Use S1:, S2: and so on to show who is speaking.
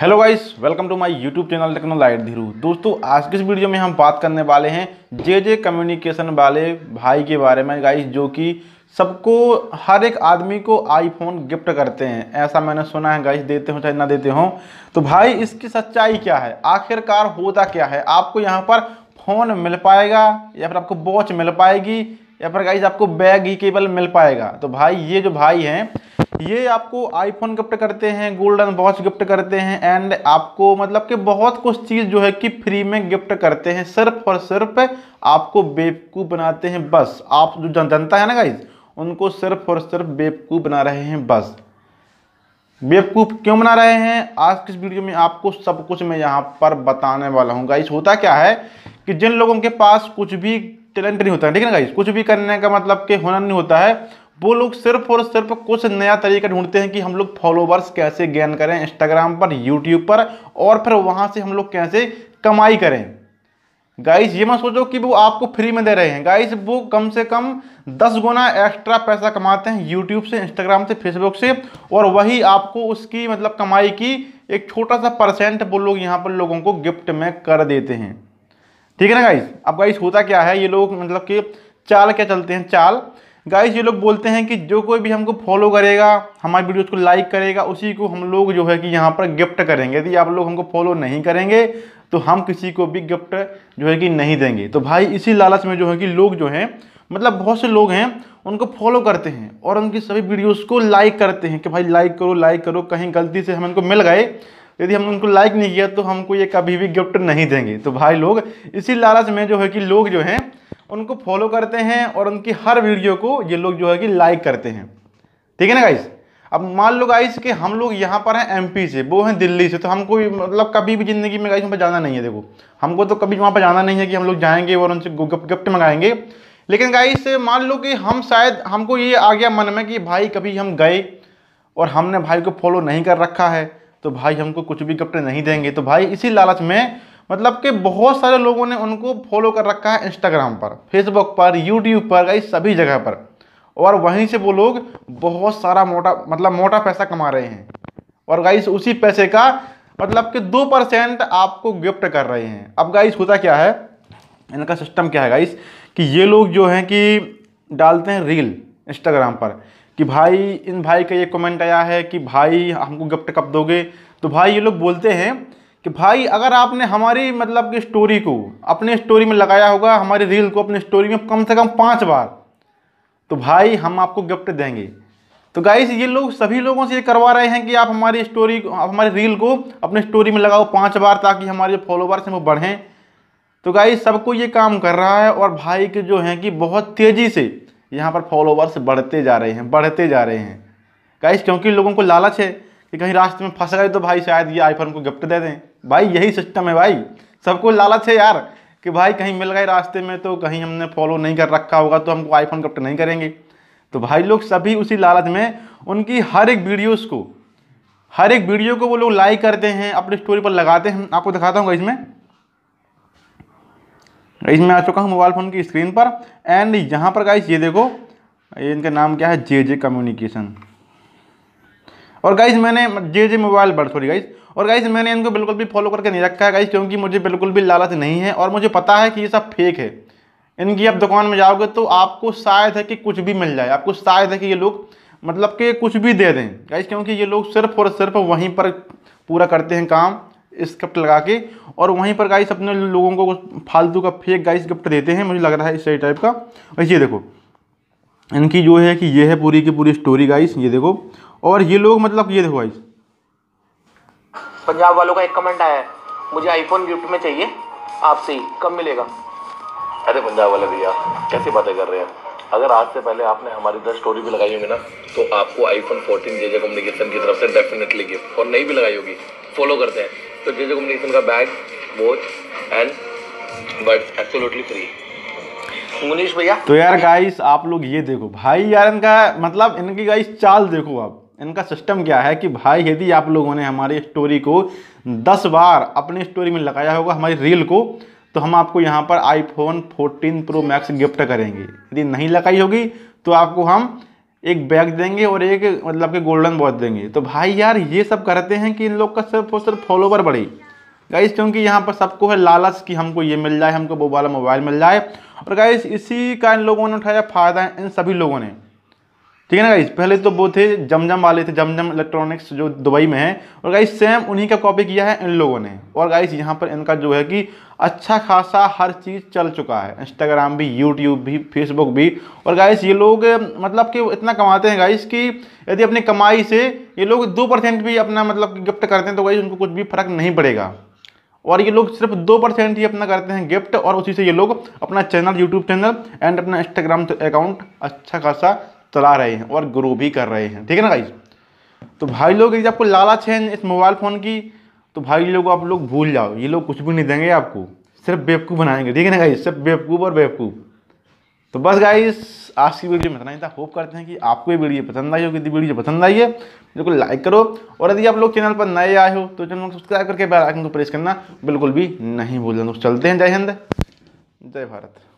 S1: hello guys welcome to my YouTube channel Technolite Dhiru दोस्तों आज के इस वीडियो में हम बात करने वाले हैं जे जे कम्युनिकेशन वाले भाई के बारे में गाइस जो कि सबको हर एक आदमी को आईफोन गिफ्ट करते हैं ऐसा मैंने सुना है गाइस देते हो चाहे ना देते हो तो भाई इसकी सच्चाई क्या है आखिरकार होता क्या है आपको यहाँ पर फ़ोन मिल पाएगा या फिर आपको वॉच मिल पाएगी या फिर गाइज आपको बैग ही केवल मिल पाएगा तो भाई ये जो भाई हैं ये आपको आईफोन गिफ्ट करते हैं गोल्डन वॉच गिफ्ट करते हैं एंड आपको मतलब कि बहुत कुछ चीज़ जो है कि फ्री में गिफ्ट करते हैं सिर्फ और सिर्फ आपको बेवकूफ़ बनाते हैं बस आप जो जनता है ना गाइज उनको सिर्फ और सिर्फ बेवकूफ़ बना रहे हैं बस बेवकूफ़ क्यों बना रहे हैं आज की वीडियो में आपको सब कुछ मैं यहाँ पर बताने वाला हूँ गाइस होता क्या है कि जिन लोगों के पास कुछ भी टैलेंट नहीं होता है ठीक है ना गाइस कुछ भी करने का मतलब के हुनर नहीं होता है वो लोग सिर्फ और सिर्फ कुछ नया तरीका ढूंढते हैं कि हम लोग फॉलोवर्स कैसे गेन करें इंस्टाग्राम पर यूट्यूब पर और फिर वहाँ से हम लोग कैसे कमाई करें गाइस ये मत सोचो कि वो आपको फ्री में दे रहे हैं गाइस वो कम से कम दस गुना एक्स्ट्रा पैसा कमाते हैं यूट्यूब से इंस्टाग्राम से फेसबुक से और वही आपको उसकी मतलब कमाई की एक छोटा सा परसेंट वो लोग यहाँ पर लोगों को गिफ्ट में कर देते हैं ठीक है ना गाइस अब गाइस होता क्या है ये लोग मतलब कि चाल क्या चलते हैं चाल गाइस ये लोग बोलते हैं कि जो कोई भी हमको फॉलो करेगा हमारी वीडियोस को लाइक करेगा उसी को हम लोग जो है कि यहाँ पर गिफ्ट करेंगे यदि आप लोग हमको फॉलो नहीं करेंगे तो हम किसी को भी गिफ्ट जो है कि नहीं देंगे तो भाई इसी लालच में जो है कि लोग जो हैं मतलब बहुत से लोग हैं उनको फॉलो करते हैं और उनकी सभी वीडियोज़ को लाइक करते हैं कि भाई लाइक करो लाइक करो कहीं गलती से हम इनको मिल गए यदि हम उनको लाइक नहीं किया तो हमको ये कभी भी गिफ्ट नहीं देंगे तो भाई लोग इसी लालच में जो है कि लोग जो हैं उनको फॉलो करते हैं और उनकी हर वीडियो को ये लोग जो है कि लाइक करते हैं ठीक है ना गाइस अब मान लो गाइस कि हम लोग यहाँ पर हैं एमपी से वो हैं दिल्ली से तो हमको मतलब कभी भी ज़िंदगी में गाइस वहाँ पर जाना नहीं है देखो हमको तो कभी वहाँ पर जाना नहीं है कि हम लोग जाएंगे और उनसे गिफ्ट मंगाएंगे लेकिन गाइस मान लो कि हम शायद हमको ये आ गया मन में कि भाई कभी हम गए और हमने भाई को फॉलो नहीं कर रखा है तो भाई हमको कुछ भी गिफ्ट नहीं देंगे तो भाई इसी लालच में मतलब कि बहुत सारे लोगों ने उनको फॉलो कर रखा है इंस्टाग्राम पर फेसबुक पर यूट्यूब पर गई सभी जगह पर और वहीं से वो लोग बहुत सारा मोटा मतलब मोटा पैसा कमा रहे हैं और गाइस उसी पैसे का मतलब कि दो परसेंट आपको गिफ्ट कर रहे हैं अब गाइस होता क्या है इनका सिस्टम क्या है गाइस कि ये लोग जो हैं कि डालते हैं रील इंस्टाग्राम पर कि भाई इन भाई का ये कमेंट आया है कि भाई हमको गिफ्ट कब दोगे तो भाई ये लोग बोलते हैं कि भाई अगर आपने हमारी मतलब कि स्टोरी को अपने स्टोरी में लगाया होगा हमारी रील को अपने स्टोरी में कम से कम पाँच बार तो भाई हम आपको गिफ्ट देंगे तो गाइस ये लोग सभी लोगों से ये करवा रहे हैं कि आप हमारी स्टोरी आप हमारी रील को अपने स्टोरी में लगाओ पाँच बार ताकि हमारे जो फॉलोवर्स हैं वो बढ़ें तो गाइस सबको ये काम कर रहा है और भाई के जो हैं कि बहुत तेज़ी से यहाँ पर फॉलोवर्स बढ़ते जा रहे हैं बढ़ते जा रहे हैं गाइस क्योंकि लोगों को लालच है कि कहीं रास्ते में फंस गए तो भाई शायद ये आईफोन को गिफ्ट दे दें भाई यही सिस्टम है भाई सबको लालच है यार कि भाई कहीं मिल गए रास्ते में तो कहीं हमने फॉलो नहीं कर रखा होगा तो हमको आईफोन कप्ट नहीं करेंगे तो भाई लोग सभी उसी लालच में उनकी हर एक वीडियोस को हर एक वीडियो को वो लोग लाइक करते हैं अपनी स्टोरी पर लगाते हैं आपको दिखाता हूँ इसमें इसमें आ चुका हूँ मोबाइल फ़ोन की स्क्रीन पर एंड यहाँ पर गाइस ये देखो इनका नाम क्या है जे जे कम्युनिकेशन और गाइज मैंने जे जे मोबाइल बढ़ सॉरी गाइज और गाइज मैंने इनको बिल्कुल भी फॉलो करके नहीं रखा है गाइज क्योंकि मुझे बिल्कुल भी लालच नहीं है और मुझे पता है कि ये सब फेक है इनकी आप दुकान में जाओगे तो आपको शायद है कि कुछ भी मिल जाए आपको शायद है कि ये लोग मतलब कि कुछ भी दे दें गाइज क्योंकि ये लोग सिर्फ और सिर्फ वहीं पर पूरा करते हैं काम इस गिफ्ट लगा के और वहीं पर गाइस अपने लोगों को फालतू का फेक गाइस गिफ्ट देते हैं मुझे लग रहा है इस टाइप का और ये देखो इनकी जो है कि ये है पूरी की पूरी स्टोरी गाइस ये देखो और ये लोग मतलब ये देखो भाई पंजाब वालों का एक कमेंट आया है मुझे आईफोन गिफ्ट में चाहिए आपसे ही कब मिलेगा अरे पंजाब वाले भैया कैसी बातें कर रहे हैं अगर आज से पहले आपने हमारी दस स्टोरी भी लगाई होगी ना तो आपको iPhone fourteen J J communication की तरफ से डेफिनेटली गिफ्ट और नहीं भी लगाई होगी फॉलो करते हैं तो जे जे कम्युनिकेशन का bag watch and but absolutely free Munish भैया तो यार गाइस आप लोग ये देखो भाई यार इनका मतलब इनकी गाइस चाल देखो आप इनका सिस्टम क्या है कि भाई यदि आप लोगों ने हमारी स्टोरी को दस बार अपनी स्टोरी में लगाया होगा हमारी रील को तो हम आपको यहाँ पर आईफोन 14 प्रो मैक्स गिफ्ट करेंगे यदि नहीं लगाई होगी तो आपको हम एक बैग देंगे और एक मतलब के गोल्डन वॉच देंगे तो भाई यार ये सब करते हैं कि इन लोग का सिर्फ और सिर्फ फॉलोवर बढ़े गाइस क्योंकि यहाँ पर सबको है लालच कि हमको ये मिल जाए हमको वो वाला मोबाइल मिल जाए और गाइस इसी का इन लोगों ने उठाया फ़ायदा इन सभी लोगों ने ठीक है ना गाइस पहले तो वो थे जमजम वाले थे जमजम इलेक्ट्रॉनिक्स जो दुबई में है और गाइस सेम उन्हीं का कॉपी किया है इन लोगों ने और गाइस यहाँ पर इनका जो है कि अच्छा खासा हर चीज़ चल चुका है इंस्टाग्राम भी यूट्यूब भी फेसबुक भी और गाइस ये लोग मतलब कि इतना कमाते हैं गाइस कि यदि अपनी कमाई से ये लोग दो परसेंट भी अपना मतलब गिफ्ट करते हैं तो गाइस उनको कुछ भी फर्क नहीं पड़ेगा और ये लोग सिर्फ दो परसेंट ही अपना करते हैं गिफ्ट और उसी से ये लोग अपना चैनल यूट्यूब चैनल एंड अपना इंस्टाग्राम अकाउंट अच्छा खासा चला रहे हैं और ग्रो भी कर रहे हैं ठीक है ना भाई तो भाई लोग यदि आपको लालच है इस मोबाइल फ़ोन की तो भाई लोग आप लोग भूल जाओ ये लोग कुछ भी नहीं देंगे आपको सिर्फ बेवकूफ़ बनाएंगे ठीक है ना गाइज सिर्फ बेवकूफ़ और बेवकूफ़ तो बस गाइस आज की वीडियो में इतना ही था होप करते हैं कि आपको ये वीडियो पसंद आई हो यदि वीडियो पसंद आई है बिल्कुल लाइक करो और यदि आप लोग चैनल पर नए आए हो तो चैनल को सब्सक्राइब करके बेल आइकन को प्रेस करना बिल्कुल भी नहीं भूलना तो चलते हैं जय हिंद जय भारत